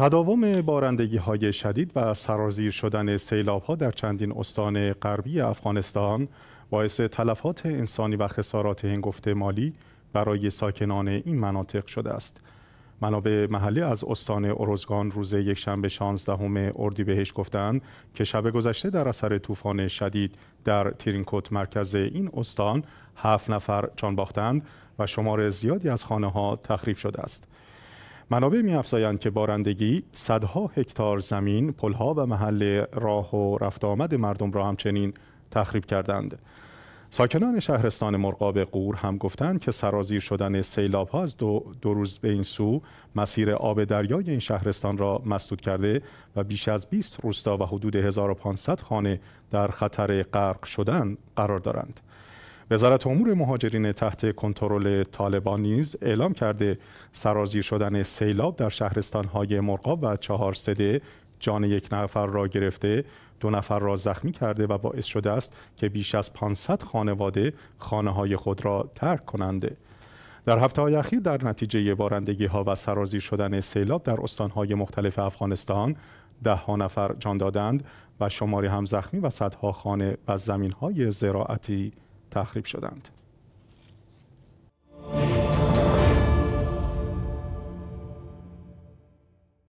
تداوم بارندگی های شدید و سرازیر شدن سیلاب ها در چندین استان غربی افغانستان باعث تلفات انسانی و خسارات هنگفت مالی برای ساکنان این مناطق شده است. منابع محلی از استان اروزگان روز یکشنبه 16 اردیبهشت گفتند که شب گذشته در اثر طوفان شدید در ترینکوت مرکز این استان هفت نفر جان باختند و شمار زیادی از خانه ها تخریب شده است. منابع می که بارندگی صدها هکتار زمین، پلها و محل راه و رفت آمد مردم را همچنین تخریب کردند. ساکنان شهرستان مرقاب قور هم گفتند که سرازیر شدن سیلاب ها از دو, روز به این سو مسیر آب دریای این شهرستان را مسدود کرده و بیش از 20 روستا و حدود 1500 خانه در خطر غرق شدن قرار دارند. وزارت امور مهاجرین تحت کنترل طالبان نیز اعلام کرده سرازیر شدن سیلاب در شهرستانهای مرغاب و چهار جان یک نفر را گرفته دو نفر را زخمی کرده و باعث شده است که بیش از 500 خانواده خانه های خود را ترک کنند. در هفته اخیر در نتیجه بارندگی ها و سرازیر شدن سیلاب در های مختلف افغانستان ده نفر جان دادند و شماری هم زخمی و صدها خانه و زمین های زراعتی تخریب شدند